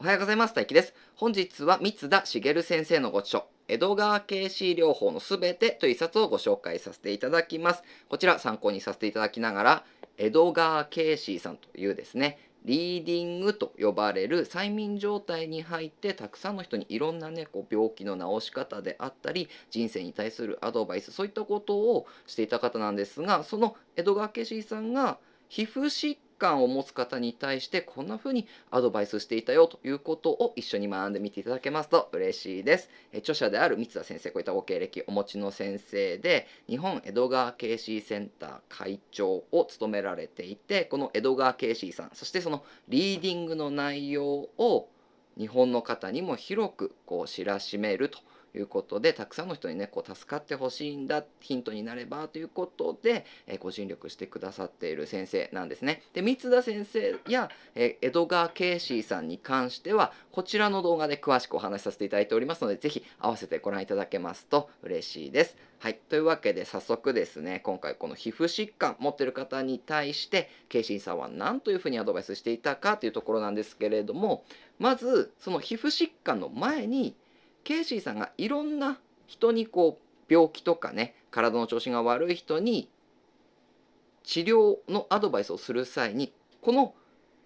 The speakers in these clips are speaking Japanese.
おはようございます。大輝です。本日は三田茂先生のご著、書、江戸川慶史療法のすべてという一冊をご紹介させていただきます。こちら参考にさせていただきながら、江戸川慶史さんというですね、リーディングと呼ばれる催眠状態に入ってたくさんの人にいろんなねこう病気の治し方であったり人生に対するアドバイスそういったことをしていた方なんですがその江戸川慶史さんが皮膚疾感を持つ方に対してこんな風にアドバイスしていたよということを一緒に学んでみていただけますと嬉しいです。え著者である三田先生、こういったご経歴お持ちの先生で、日本江戸川慶史センター会長を務められていて、この江戸川慶史さん、そしてそのリーディングの内容を日本の方にも広くこう知らしめると。いうことでたくさんの人にねこう助かってほしいんだヒントになればということで、えー、ご尽力してくださっている先生なんですね。で三田先生や、えー、エドガケイシーさんに関してはこちらの動画で詳しくお話しさせていただいておりますので是非合わせてご覧いただけますと嬉しいです。はい、というわけで早速ですね今回この皮膚疾患持ってる方に対してケイシーさんは何というふうにアドバイスしていたかというところなんですけれどもまずその皮膚疾患の前にケイシーさんがいろんな人にこう病気とかね体の調子が悪い人に治療のアドバイスをする際にこの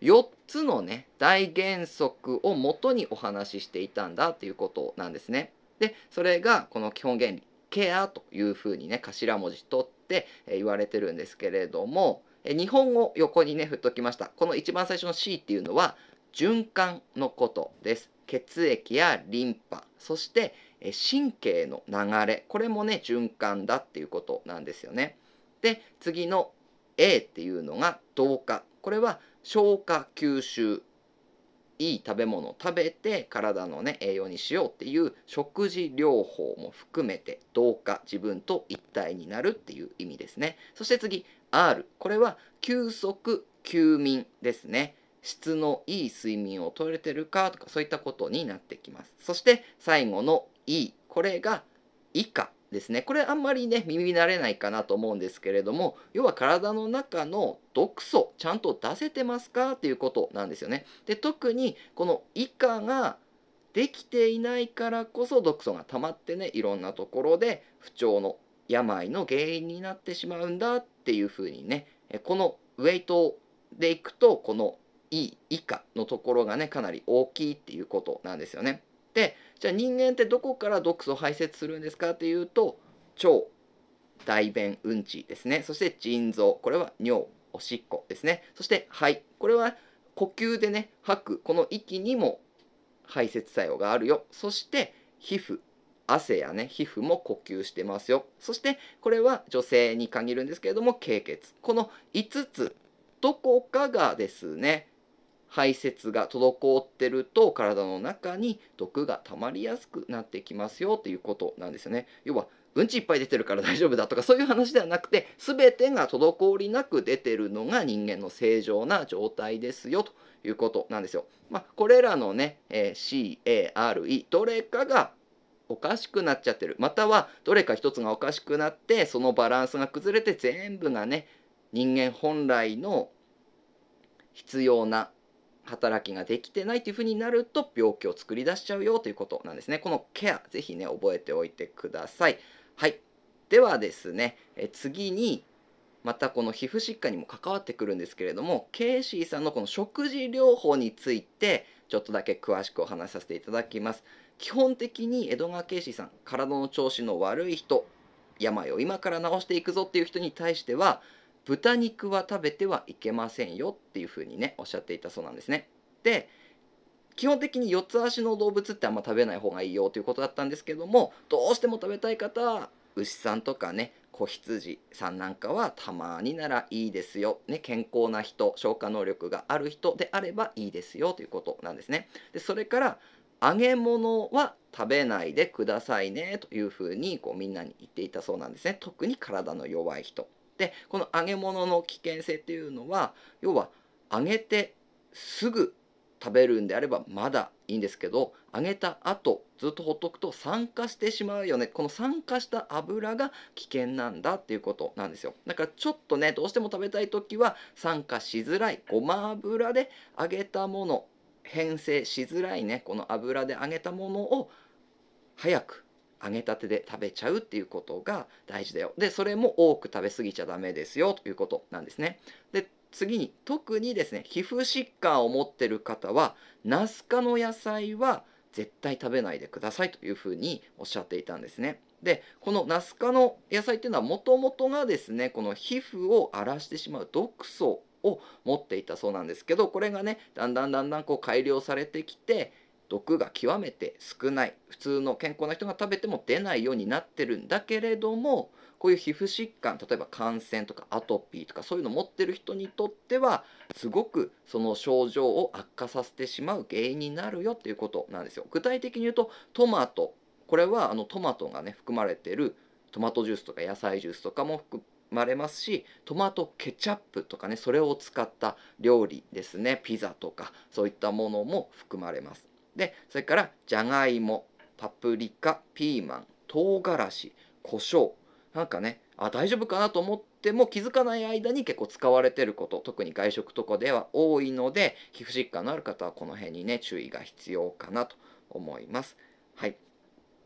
4つのね大原則をもとにお話ししていたんだということなんですね。でそれがこの基本原理ケアというふうにね頭文字取って言われてるんですけれども日本語横にね振っときましたこの一番最初の C っていうのは循環のことです血液やリンパそして神経の流れこれもね循環だっていうことなんですよね。で次の A っていうのが同化これは消化吸収いい食べ物を食べて体のね栄養にしようっていう食事療法も含めて同化自分と一体になるっていう意味ですねそして次 R これは休息休眠ですね質のいい睡眠をとれてるかとかそういったことになってきますそして最後の E これが以下ですねこれあんまりね耳慣れないかなと思うんですけれども要は体の中の毒素ちゃんと出せてますかっていうことなんですよねで特にこの以下ができていないからこそ毒素が溜まってねいろんなところで不調の病の原因になってしまうんだっていうふうにねこのウェイトでいくとこの E 以下のところがねかなり大きいっていうことなんですよね。でじゃあ人間ってどこから毒素を排泄するんですかっていうと腸大便うんちですねそして腎臓これは尿おしっこですねそして肺これは呼吸でね吐くこの息にも排泄作用があるよそして皮膚汗やね皮膚も呼吸してますよそしてこれは女性に限るんですけれども経血この5つどこかがですね排泄が滞ってると体の中に毒が溜まりやすくなってきますよということなんですよね。要はうんちいっぱい出てるから大丈夫だとかそういう話ではなくて全てが滞りなく出てるのが人間の正常な状態ですよということなんですよ。まあ、これらのね、えー、CARE どれかがおかしくなっちゃってるまたはどれか一つがおかしくなってそのバランスが崩れて全部がね人間本来の必要な働きができてないというふうになると病気を作り出しちゃうよということなんですね。このケア、ぜひね、覚えておいてください。はい。ではですね、え次に、またこの皮膚疾患にも関わってくるんですけれども、ケイシーさんのこの食事療法について、ちょっとだけ詳しくお話しさせていただきます。基本的に江戸川ケイシーさん、体の調子の悪い人、病を今から治していくぞっていう人に対しては、豚肉は食べてはいけませんよっていうふうにねおっしゃっていたそうなんですね。で基本的に四つ足の動物ってあんま食べない方がいいよということだったんですけどもどうしても食べたい方は牛さんとかね子羊さんなんかはたまにならいいですよ、ね、健康な人消化能力がある人であればいいですよということなんですね。でそれから揚げ物は食べないでくださいねというふうにこうみんなに言っていたそうなんですね特に体の弱い人でこの揚げ物の危険性っていうのは要は揚げてすぐ食べるんであればまだいいんですけど揚げた後ずっとほっとくと酸化してしまうよねこの酸化した油が危険なんだっていうことなんですよだからちょっとねどうしても食べたい時は酸化しづらいごま油で揚げたもの変性しづらいねこの油で揚げたものを早く揚げたてで食べちゃうっていうことが大事だよでそれも多く食べ過ぎちゃダメですよということなんですねで次に特にですね皮膚疾患を持ってる方はナス科の野菜は絶対食べないでくださいというふうにおっしゃっていたんですね。でこのナス科の野菜っていうのはもともとがですねこの皮膚を荒らしてしまう毒素を持っていたそうなんですけどこれがねだんだんだんだんこう改良されてきて毒が極めて少ない普通の健康な人が食べても出ないようになってるんだけれどもこういう皮膚疾患例えば感染とかアトピーとかそういうの持ってる人にとってはすごくその症状を悪化させてしまう原因になるよっていうことなんですよ。具体的に言うとトマトこれはあのトマトがね含まれてるトマトジュースとか野菜ジュースとかも含まれますしトマトケチャップとかねそれを使った料理ですねピザとかそういったものも含まれます。でそれからじゃがいもパプリカピーマン唐辛子胡椒なんかねあ大丈夫かなと思っても気づかない間に結構使われてること特に外食とかでは多いので皮膚疾患のある方はこの辺にね注意が必要かなと思います。はい、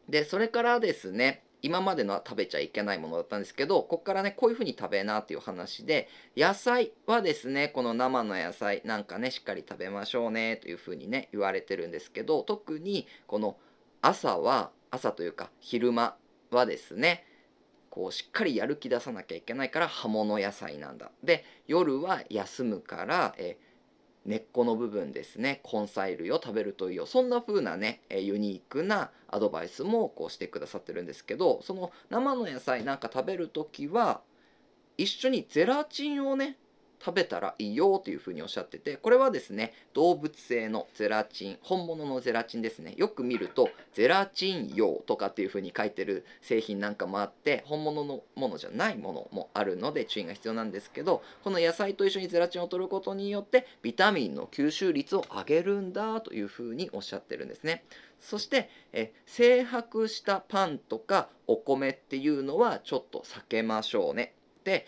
でそれからですね今までのは食べちゃいけないものだったんですけどここからねこういうふうに食べなっていう話で野菜はですねこの生の野菜なんかねしっかり食べましょうねというふうにね言われてるんですけど特にこの朝は朝というか昼間はですねこうしっかりやる気出さなきゃいけないから葉物野菜なんだで夜は休むからえ根っこの部分ですね根菜類を食べるといいよそんな風なねユニークなアドバイスもこうしてくださってるんですけどその生の野菜なんか食べる時は一緒にゼラチンをね食べたらいいよというふうにおっしゃっててこれはですね動物性のゼラチン本物のゼラチンですねよく見るとゼラチン用とかっていうふうに書いてる製品なんかもあって本物のものじゃないものもあるので注意が必要なんですけどこの野菜と一緒にゼラチンを取ることによってビタミンの吸収率を上げるんだというふうにおっしゃってるんですね。そしてえ整白したパンとかお米っていうのはちょっと避けましょうね。で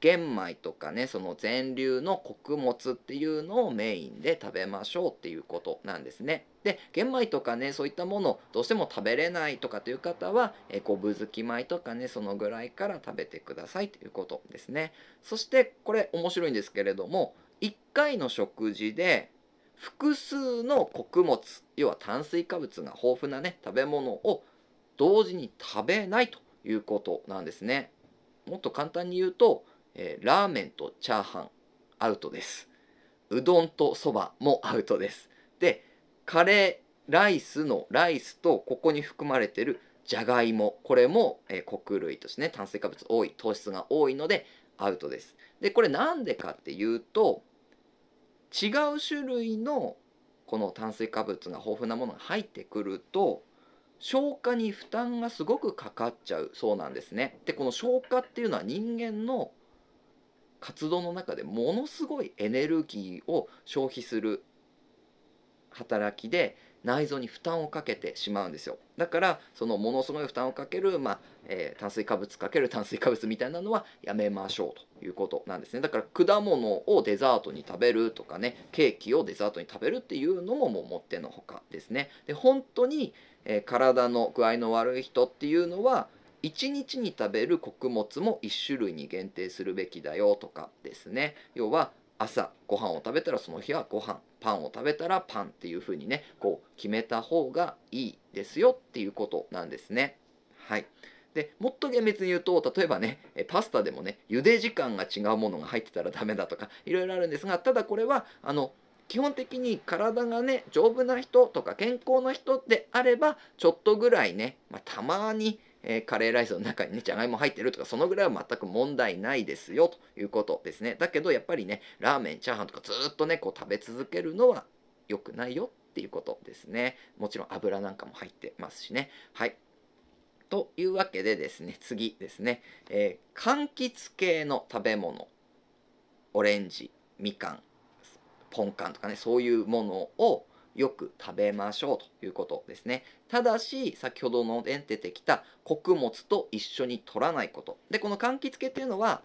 玄米とかねその全粒の穀物っていうのをメインで食べましょうっていうことなんですね。で玄米とかねそういったものをどうしても食べれないとかという方はえこぶ付き米とかねそのぐらいから食べてくださいということですね。そしてこれ面白いんですけれども1回の食事で複数の穀物要は炭水化物が豊富なね食べ物を同時に食べないということなんですね。もっと簡単に言うとえー、ラーメンとチャーハンアウトですうどんとそばもアウトですでカレーライスのライスとここに含まれてるじゃがいもこれも、えー、穀類としてね炭水化物多い糖質が多いのでアウトですでこれなんでかっていうと違う種類のこの炭水化物が豊富なものが入ってくると消化に負担がすごくかかっちゃうそうなんですね。でこの消化っていうのは人間の活動の中でものすごいエネルギーを消費する働きで内臓に負担をかけてしまうんですよだからそのものすごい負担をかける、まあ、えー、炭水化物かける炭水化物みたいなのはやめましょうということなんですねだから果物をデザートに食べるとかねケーキをデザートに食べるっていうのもももってのほかですねで本当に、えー、体の具合の悪い人っていうのは1日に食べる穀物も1種類に限定するべきだよとかですね要は朝ご飯を食べたらその日はご飯パンを食べたらパンっていう風にねこう決めた方がいいですよっていうことなんですね。はいでもっと厳密に言うと例えばねパスタでもね茹で時間が違うものが入ってたらダメだとかいろいろあるんですがただこれはあの基本的に体がね丈夫な人とか健康な人であればちょっとぐらいね、まあ、たまにえー、カレーライスの中にね、じゃがいも入ってるとか、そのぐらいは全く問題ないですよということですね。だけどやっぱりね、ラーメン、チャーハンとかずっとね、こう食べ続けるのは良くないよっていうことですね。もちろん油なんかも入ってますしね。はい。というわけでですね、次ですね、えー、柑橘系の食べ物、オレンジ、みかん、ポンカンとかね、そういうものをよく食べましょうということですね。ただし、先ほどの出てきた穀物と一緒に取らないこと。で、この柑橘系っていうのは、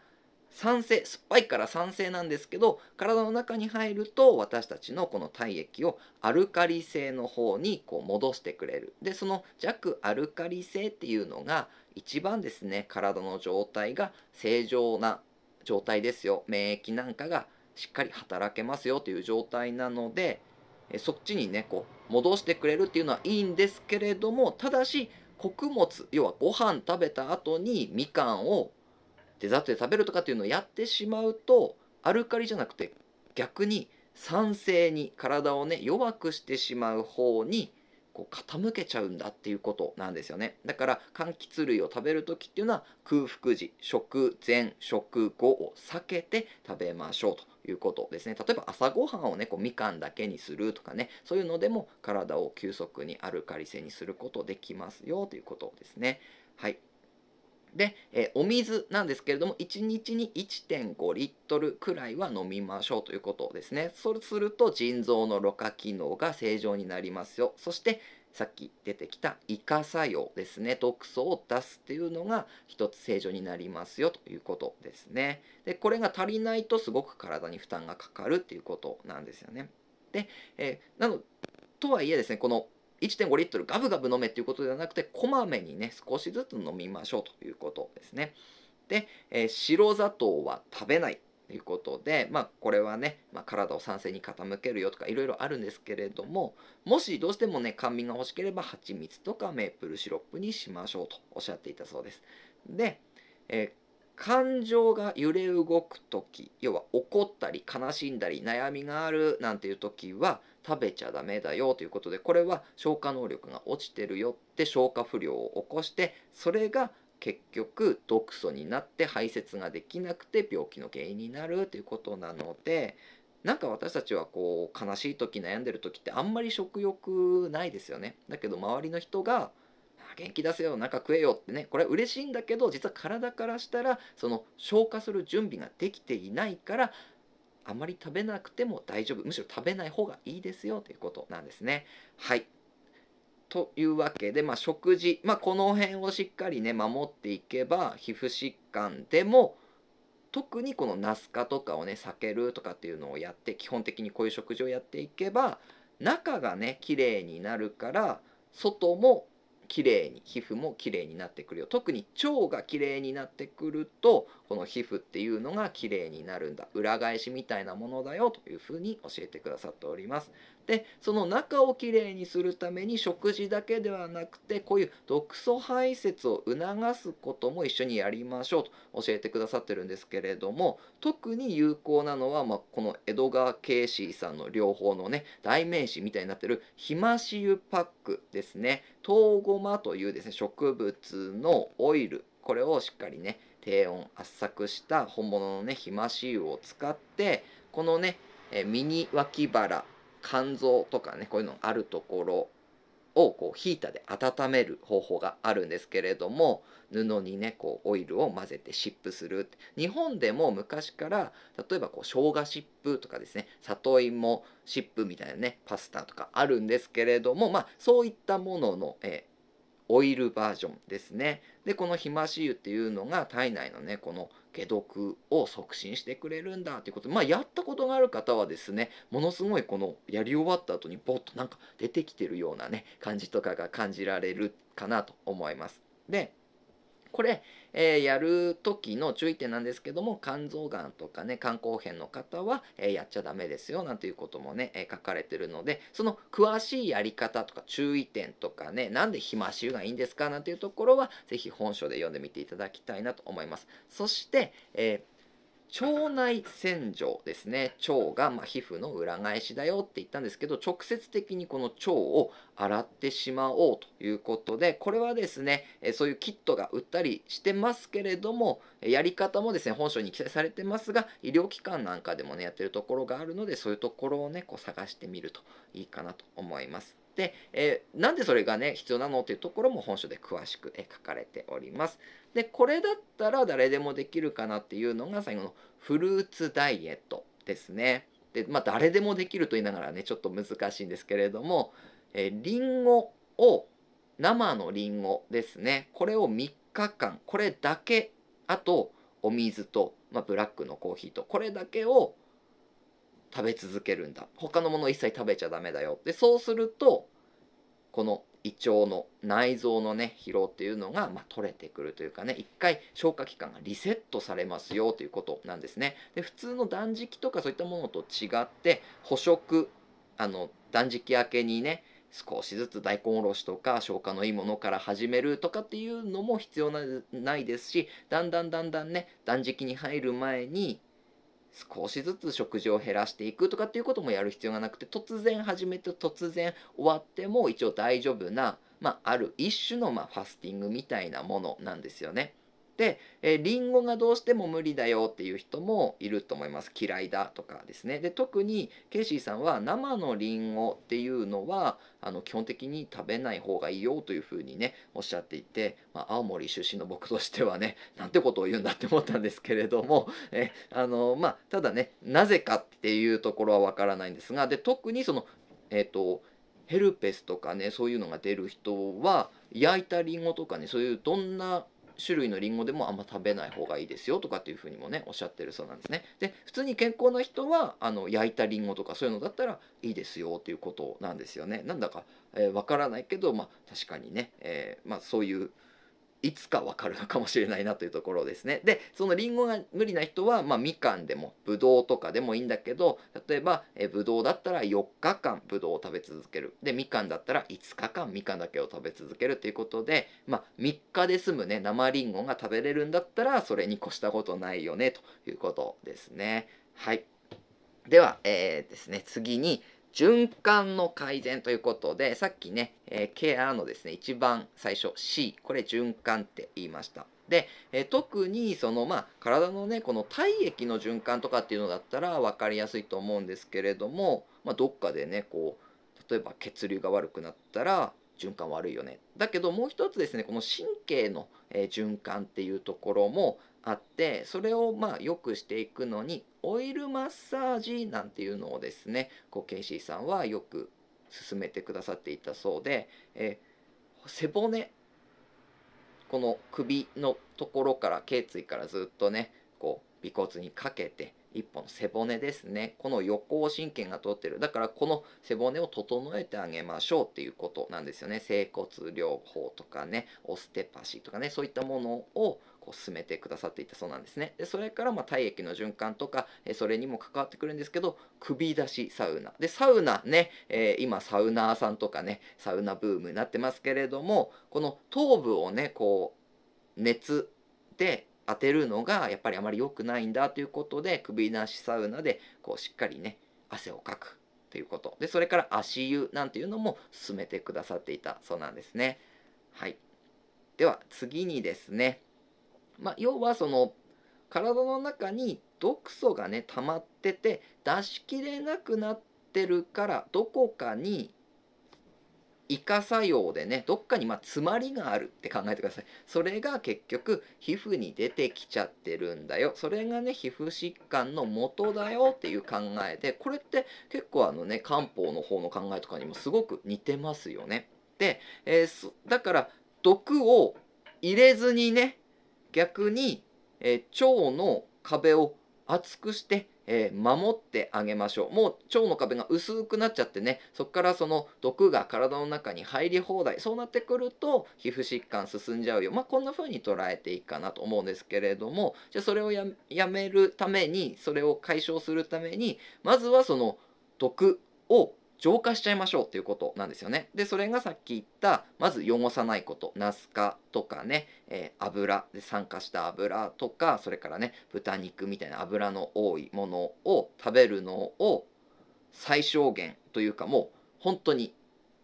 酸性酸っぱいから酸性なんですけど体の中に入ると私たちのこの体液をアルカリ性の方にこう戻してくれるでその弱アルカリ性っていうのが一番ですね体の状態が正常な状態ですよ免疫なんかがしっかり働けますよという状態なのでそっちにねこう戻してくれるっていうのはいいんですけれどもただし穀物要はご飯食べた後にみかんをデザートで食べるとかっていうのをやってしまうとアルカリじゃなくて逆に酸性に体をね弱くしてしまう方にこう傾けちゃうんだっていうことなんですよねだから柑橘類を食べる時っていうのは空腹時食前食後を避けて食べましょうということですね例えば朝ごはんをねこうみかんだけにするとかねそういうのでも体を急速にアルカリ性にすることできますよということですねはいで、えー、お水なんですけれども1日に1.5リットルくらいは飲みましょうということですねそうすると腎臓のろ過機能が正常になりますよそしてさっき出てきたイカ作用ですね毒素を出すっていうのが一つ正常になりますよということですねでこれが足りないとすごく体に負担がかかるっていうことなんですよねで、えー、なのとはいえですねこの1.5リットルガブガブ飲めっていうことではなくてこまめにね少しずつ飲みましょうということですねで、えー、白砂糖は食べないいうことで、まあ、これはね、まあ、体を酸性に傾けるよとかいろいろあるんですけれどももしどうしてもね甘味が欲しければ蜂蜜とかメープルシロップにしましょうとおっしゃっていたそうです。で、えー感情が揺れ動く時要は怒ったり悲しんだり悩みがあるなんていう時は食べちゃダメだよということでこれは消化能力が落ちてるよって消化不良を起こしてそれが結局毒素になって排泄ができなくて病気の原因になるということなのでなんか私たちはこう悲しい時悩んでる時ってあんまり食欲ないですよねだけど周りの人が元気出せよなんか食えよってねこれは嬉しいんだけど実は体からしたらその消化する準備ができていないからあまり食べなくても大丈夫むしろ食べない方がいいですよということなんですねはいというわけで、まあ、食事、まあ、この辺をしっかりね守っていけば皮膚疾患でも特にこのナスカとかをね避けるとかっていうのをやって基本的にこういう食事をやっていけば中がね綺麗になるから外も綺麗に皮膚も綺麗になってくるよ特に腸が綺麗になってくるとこの皮膚っていうのが綺麗になるんだ裏返しみたいなものだよというふうに教えてくださっておりますでその中をきれいにするために食事だけではなくてこういう毒素排泄を促すことも一緒にやりましょうと教えてくださってるんですけれども特に有効なのは、まあ、この江戸川ケイシーさんの両方のね代名詞みたいになってるひまし油パックですねトウゴというですね植物のオイルこれをしっかりね低温圧搾した本物のねひまし油を使ってこのねミニ脇腹肝臓とかねこういうのあるところをこうヒーターで温める方法があるんですけれども布にねこうオイルを混ぜて湿布する日本でも昔から例えばこう生姜湿布とかですね里芋湿布みたいなねパスタとかあるんですけれどもまあそういったものの、えオイルバージョンですねでこのヒマシ油っていうのが体内のねこの解毒を促進してくれるんだていうことまあやったことがある方はですねものすごいこのやり終わった後にボッとなんか出てきてるようなね感じとかが感じられるかなと思います。でこれ、えー、やる時の注意点なんですけども肝臓がんとかね肝硬変の方は、えー、やっちゃダメですよなんていうこともね、えー、書かれてるのでその詳しいやり方とか注意点とかねなんで肥満臭がいいんですかなんていうところは是非本書で読んでみていただきたいなと思います。そして、えー腸内洗浄ですね腸がま皮膚の裏返しだよって言ったんですけど直接的にこの腸を洗ってしまおうということでこれはですねそういうキットが売ったりしてますけれどもやり方もですね本書に記載されてますが医療機関なんかでもねやってるところがあるのでそういうところをねこう探してみるといいかなと思います。で、えー、なんでそれがね必要なのっていうところも本書で詳しく、え書かれております。でこれだったら誰でもできるかなっていうのが最後のフルーツダイエットですね。でまあ、誰でもできると言いながらねちょっと難しいんですけれども、えー、リンゴを生のりんごですねこれを3日間これだけあとお水と、まあ、ブラックのコーヒーとこれだけを食べ続けるんだ他のもの一切食べちゃダメだよでそうするとこの胃腸の内臓のね疲労っていうのが、まあ、取れてくるというかね一回消化器官がリセットされますよということなんですねで普通の断食とかそういったものと違って捕食あの断食明けにね少しずつ大根おろしとか消化のいいものから始めるとかっていうのも必要ないですしだんだんだんだんね断食に入る前に少しずつ食事を減らしていくとかっていうこともやる必要がなくて突然始めて突然終わっても一応大丈夫な、まあ、ある一種のまファスティングみたいなものなんですよね。で、えー、リンゴがどうしても無理だよっていう人もいると思います嫌いだとかですねで特にケイシーさんは生のリンゴっていうのはあの基本的に食べない方がいいよというふうにねおっしゃっていて、まあ、青森出身の僕としてはね なんてことを言うんだって思ったんですけれどもえあの、まあ、ただねなぜかっていうところはわからないんですがで特にそのえっ、ー、とヘルペスとかねそういうのが出る人は焼いたりんごとかねそういうどんな種類のりんごでもあんま食べない方がいいですよとかっていうふうにもねおっしゃってるそうなんですね。で普通に健康な人はあの焼いたりんごとかそういうのだったらいいですよっていうことなんですよね。なんだかわ、えー、からないけど、まあ、確かにね、えー、まあ、そういういつかわかるのかもしれないなというところですね。でそのりんごが無理な人は、まあ、みかんでもぶどうとかでもいいんだけど例えばえぶどうだったら4日間ぶどうを食べ続けるでみかんだったら5日間みかんだけを食べ続けるということで、まあ、3日で済むね生りんごが食べれるんだったらそれに越したことないよねということですね。はいでは、えー、ですね次に循環の改善ということで、さっきね、えー、ケアのですね、一番最初 C、これ循環って言いました。で、えー、特にその、まあ、体のね、この体液の循環とかっていうのだったら分かりやすいと思うんですけれども、まあ、どっかでね、こう、例えば血流が悪くなったら、循環悪いよね。だけどもう一つですね、この神経の、えー、循環っていうところもあって、それをまあ良くしていくのにオイルマッサージなんていうのをですねこうケイシーさんはよく勧めてくださっていたそうで、えー、背骨この首のところから頸椎からずっとねこう尾骨にかけて一本の背骨ですねこの横を神経が通ってるだからこの背骨を整えてあげましょうっていうことなんですよね整骨療法とかねオステパシーとかねそういったものをこう進めてくださっていたそうなんですねでそれからま体液の循環とか、えそれにも関わってくるんですけど首出しサウナでサウナね、えー、今サウナーさんとかねサウナブームになってますけれどもこの頭部をねこう熱で当てるのがやっぱりあまり良くないんだということで首なしサウナでこうしっかりね汗をかくということでそれから足湯なんていうのも進めてくださっていたそうなんですね。はい、では次にですねまあ、要はその体の中に毒素がね溜まってて出しきれなくなってるからどこかにイカ作用でねどっかにま詰まりがあるって考えてくださいそれが結局皮膚に出てきちゃってるんだよそれがね皮膚疾患の元だよっていう考えでこれって結構あのね漢方の方の考えとかにもすごく似てますよねで、えー、だから毒を入れずにね逆に、えー、腸の壁を厚くして、えー、守ってあげましょうもう腸の壁が薄くなっちゃってねそこからその毒が体の中に入り放題そうなってくると皮膚疾患進んじゃうよ、まあ、こんな風に捉えていいかなと思うんですけれどもじゃあそれをやめるためにそれを解消するためにまずはその毒を浄化しちゃいましょうっていうことなんですよね。で、それがさっき言った、まず汚さないこと、ナスカとかね、えー、油で酸化した油とか、それからね、豚肉みたいな油の多いものを食べるのを最小限というかもう本当に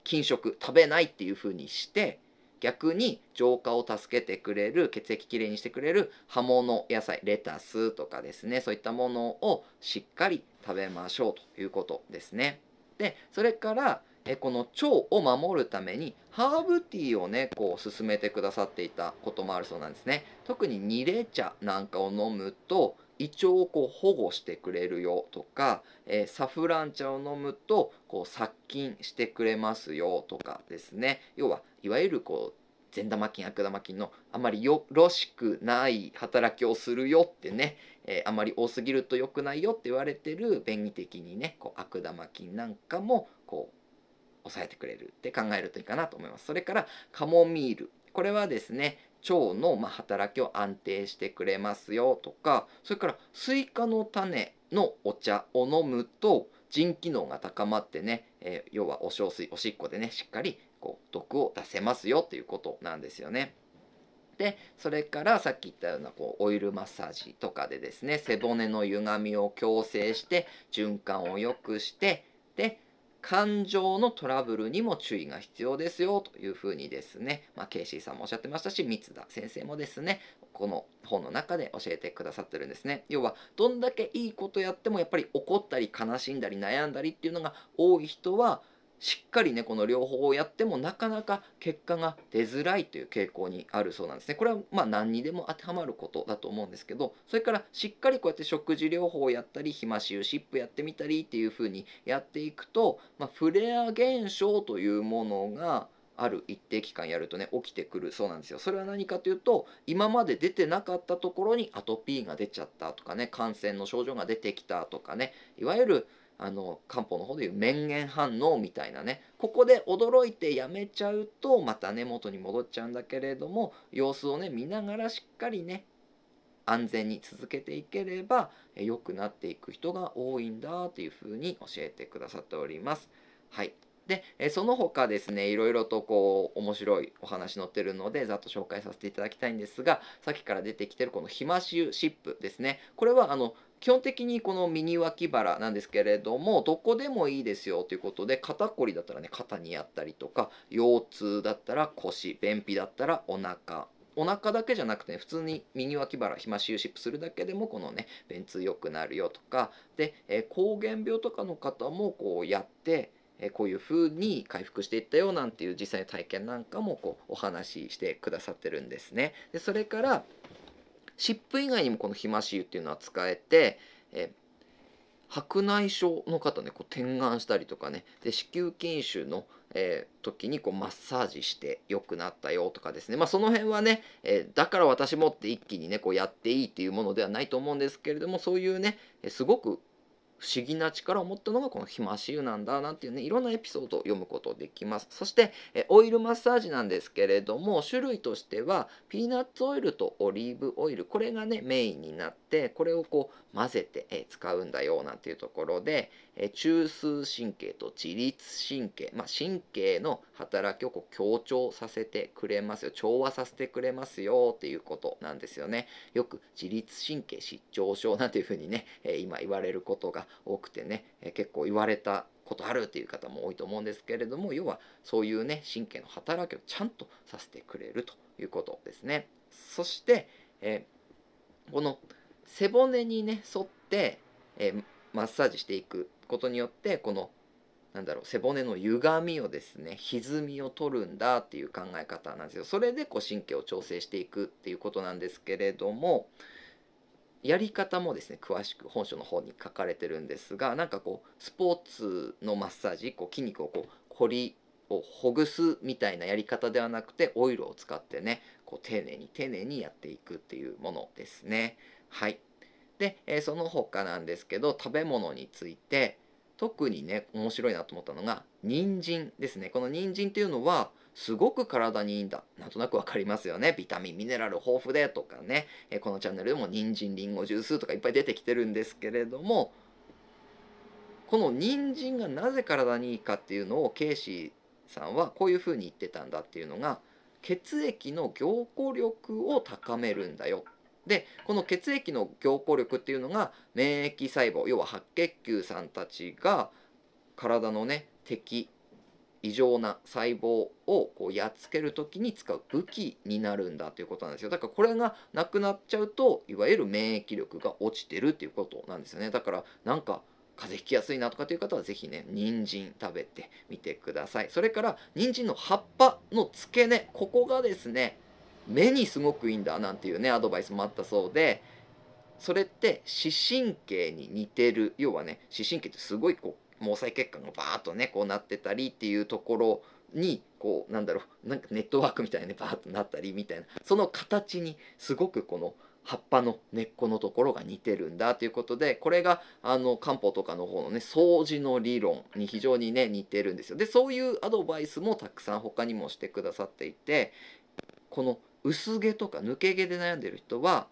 禁食、食べないっていうふうにして、逆に浄化を助けてくれる血液きれいにしてくれる葉物野菜レタスとかですねそういったものをしっかり食べましょうということですね。でそれからえこの腸を守るためにハーブティーをねこう勧めてくださっていたこともあるそうなんですね特にニレ茶なんかを飲むと胃腸をこう保護してくれるよとか、えー、サフラン茶を飲むとこう殺菌してくれますよとかですね要はいわゆるこう善玉菌悪玉菌のあまりよろしくない働きをするよってね、えー、あまり多すぎると良くないよって言われてる便宜的にねこう悪玉菌なんかもこう抑えてくれるって考えるといいかなと思います。それからカモミールこれはですね腸のま働きを安定してくれますよとかそれからスイカの種のお茶を飲むと腎機能が高まってね、えー、要はお小水おしっこでねしっかりこう毒を出せますよということなんですよね。でそれからさっき言ったようなこうオイルマッサージとかでですね背骨の歪みを矯正して循環を良くしてで感情のトラブルにも注意が必要ですよというふうにですね、まあ、ケイシーさんもおっしゃってましたし三田先生もですねこの本の中で教えてくださってるんですね要はどんだけいいことやってもやっぱり怒ったり悲しんだり悩んだりっていうのが多い人はしっかりねこの両方をやってもなかなか結果が出づらいという傾向にあるそうなんですねこれはま何にでも当てはまることだと思うんですけどそれからしっかりこうやって食事療法をやったり肥しゆシップやってみたりっていうふうにやっていくと、まあ、フレア現象というものがある一定期間やるとね起きてくるそうなんですよそれは何かというと今まで出てなかったところにアトピーが出ちゃったとかね感染の症状が出てきたとかねいわゆるあの漢方の方でいう面言反応みたいなねここで驚いてやめちゃうとまたね元に戻っちゃうんだけれども様子をね見ながらしっかりね安全に続けていければ良くなっていく人が多いんだというふうに教えてくださっております。はいでその他ですねいろいろとこう面白いお話載ってるのでざっと紹介させていただきたいんですがさっきから出てきてるこの「ひましゅシップ」ですねこれはあの基本的にこの右脇腹なんですけれどもどこでもいいですよということで肩こりだったらね肩にやったりとか腰痛だったら腰便秘だったらお腹お腹だけじゃなくて、ね、普通に右脇腹しゆしっぷするだけでもこのね便通良くなるよとかで、え膠原病とかの方もこうやってこういうふうに回復していったよなんていう実際の体験なんかもこうお話ししてくださってるんですね。でそれから湿布以外にもこの暇し油っていうのは使えて、え白内障の方ねこう点眼したりとかねで子宮筋腫の、えー、時にこうマッサージして良くなったよとかですねまあその辺はね、えー、だから私もって一気にねこうやっていいっていうものではないと思うんですけれどもそういうねすごく不思議な力を持ったのがこのひまし湯なんだなんていうねいろんなエピソードを読むことできますそしてえオイルマッサージなんですけれども種類としてはピーナッツオイルとオリーブオイルこれがねメインになってこれをこう混ぜてえ使うんだよなんていうところでえ中枢神経と自律神経、まあ、神経の働きをこう強調させてくれますよ調和させてくれますよっていうことなんですよねよく自律神経失調症なんていうふうにね、え今言われることが多くてね、え結構言われたことあるっていう方も多いと思うんですけれども要はそういうね神経の働きをちゃんとさせてくれるということですね。そして、えー、この背骨にね沿って、えー、マッサージしていくことによってこのなんだろう背骨の歪みをですね歪みを取るんだっていう考え方なんですよ。それでこう神経を調整していくっていうことなんですけれども、やり方もですね詳しく本書の方に書かれてるんですがなんかこうスポーツのマッサージこう筋肉をこう凝りをほぐすみたいなやり方ではなくてオイルを使ってねこう丁寧に丁寧にやっていくっていうものですね。はいで、えその他なんですけど食べ物について特にね面白いなと思ったのが人参ですね。この人参っていうのはすごく体にいいんだなんとなくわかりますよねビタミンミネラル豊富でとかね、えこのチャンネルでも人参りんごジュースとかいっぱい出てきてるんですけれどもこの人参がなぜ体にいいかっていうのをケイシーさんはこういうふうに言ってたんだっていうのが血液の凝固力を高めるんだよでこの血液の凝固力っていうのが免疫細胞要は白血球さんたちが体のね敵異常な細胞をこうやっつける時に使う武器になるんだということなんですよだからこれがなくなっちゃうといわゆる免疫力が落ちてるっていうことなんですよねだからなんか風邪ひきやすいなとかという方は是非ね人参食べてみてくださいそれから人参の葉っぱの付け根ここがですね目にすごくいいんだなんていうねアドバイスもあったそうでそれって視神経に似てる要はね視神経ってすごいこう毛細血管がバーッとねこうなってたりっていうところにこうなんだろうなんかネットワークみたいにバーッとなったりみたいなその形にすごくこの葉っぱの根っこのところが似てるんだということでこれがあの漢方とかの方のね掃除の理論に非常にね似てるんですよ。でそういうアドバイスもたくさん他にもしてくださっていてこの薄毛とか抜け毛で悩んでる人は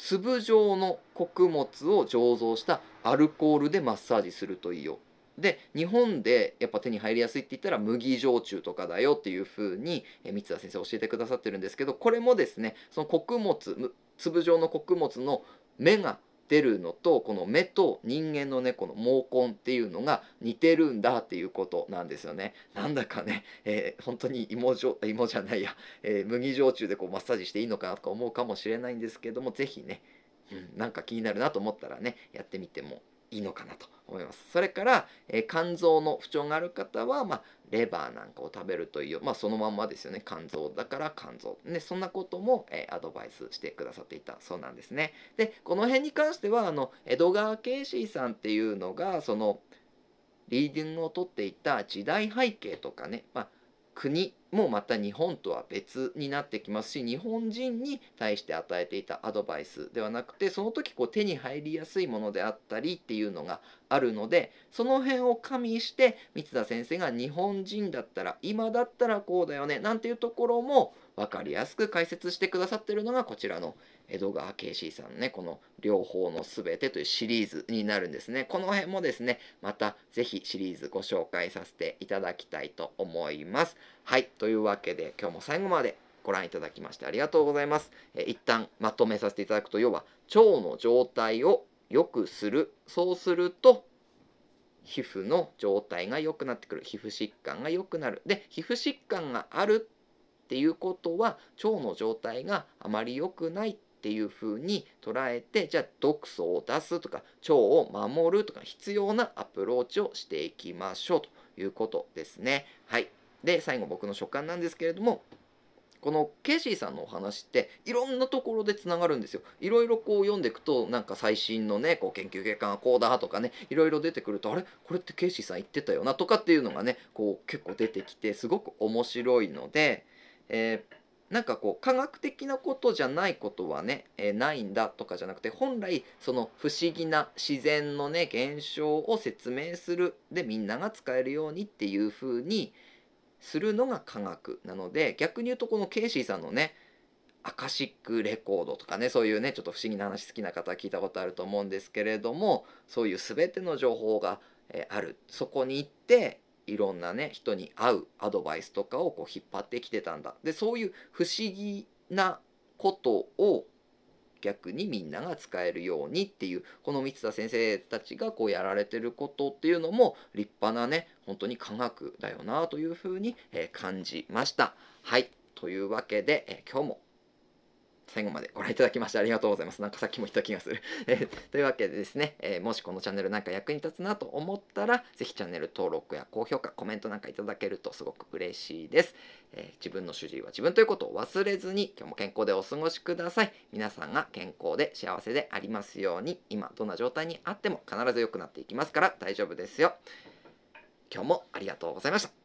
粒状の穀物を醸造したアルコールでマッサージするといいよで日本でやっぱ手に入りやすいって言ったら麦焼酎とかだよっていう風に三田先生教えてくださってるんですけどこれもですねその穀物粒状の穀物の目が出るのとこの目と人間のねこの毛根っていうのが似てるんだっていうことなんですよね。なんだかね、えー、本当に芋じ芋じゃないや、えー、麦焼酎でこうマッサージしていいのかなとか思うかもしれないんですけども是非ね、うん、なんか気になるなと思ったらねやってみてもいいのかなと思います。それから、え肝臓の不調がある方は、まあ、レバーなんかを食べるという、まあ、そのまんまですよね肝臓だから肝臓、ね、そんなことも、えアドバイスしてくださっていたそうなんですね。でこの辺に関してはあの江戸川慶シさんっていうのがそのリーディングをとっていた時代背景とかね、まあ国もまた日本とは別になってきますし日本人に対して与えていたアドバイスではなくてその時こう手に入りやすいものであったりっていうのがあるのでその辺を加味して三田先生が日本人だったら今だったらこうだよねなんていうところも分かりやすく解説してくださってるのがこちらの江戸川慶史さんねこの「両方のすべて」というシリーズになるんですねこの辺もですねまた是非シリーズご紹介させていただきたいと思いますはいというわけで今日も最後までご覧いただきましてありがとうございますえ一旦まとめさせていただくと要は腸の状態を良くするそうすると皮膚の状態が良くなってくる皮膚疾患が良くなるで皮膚疾患があるっていうことは腸の状態があまり良くないっていうふうに捉えてじゃあ毒素を出すとか腸を守るとか必要なアプローチをしていきましょうということですね。はい、で最後僕の所感なんですけれどもこのケイシーさんのお話っていろんなところでつながるんですよ。いろいろこう読んでいくとなんか最新のねこう研究結果がこうだとかねいろいろ出てくるとあれこれってケイシーさん言ってたよなとかっていうのがねこう結構出てきてすごく面白いので。えー、なんかこう科学的なことじゃないことはね、えー、ないんだとかじゃなくて本来その不思議な自然のね現象を説明するでみんなが使えるようにっていうふうにするのが科学なので逆に言うとこのケイシーさんのねアカシックレコードとかねそういうねちょっと不思議な話好きな方は聞いたことあると思うんですけれどもそういう全ての情報があるそこに行っていろんなね人に合うアドバイスとかをこう引っ張ってきてたんだでそういう不思議なことを逆にみんなが使えるようにっていうこの三田先生たちがこうやられてることっていうのも立派なね本当に科学だよなというふうに感じました。はいというわけで今日も最後までご覧いただきましてありがとうございます。なんかさっきも言った気がする。えというわけでですね、えー、もしこのチャンネルなんか役に立つなと思ったら、是非チャンネル登録や高評価、コメントなんかいただけるとすごく嬉しいです。えー、自分の主治医は自分ということを忘れずに、今日も健康でお過ごしください。皆さんが健康で幸せでありますように、今どんな状態にあっても必ず良くなっていきますから大丈夫ですよ。今日もありがとうございました。